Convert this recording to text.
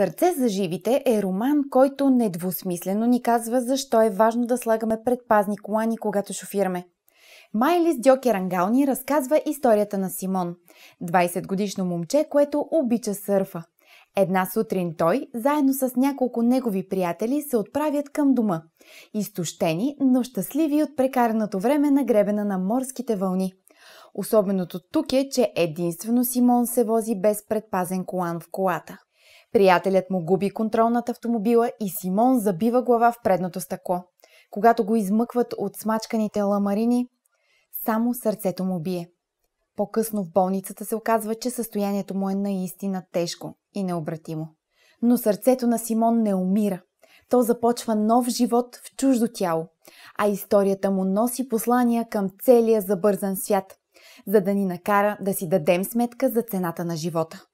Сърце за живите е роман, който недвусмислено ни казва защо е важно да слагаме предпазни колани, когато шофираме. Майлис Дьоке Рангал ни разказва историята на Симон, 20-годишно момче, което обича сърфа. Една сутрин той, заедно с няколко негови приятели, се отправят към дома. Изтощени, но щастливи от прекараното време на гребена на морските вълни. Особеното тук е, че единствено Симон се вози без предпазен колан в колата. Приятелят му губи контрол над автомобила и Симон забива глава в предното стъкло. Когато го измъкват от смачканите ламарини, само сърцето му бие. По-късно в болницата се оказва, че състоянието му е наистина тежко и необратимо. Но сърцето на Симон не умира. То започва нов живот в чуждо тяло, а историята му носи послания към целия забързан свят, за да ни накара да си дадем сметка за цената на живота.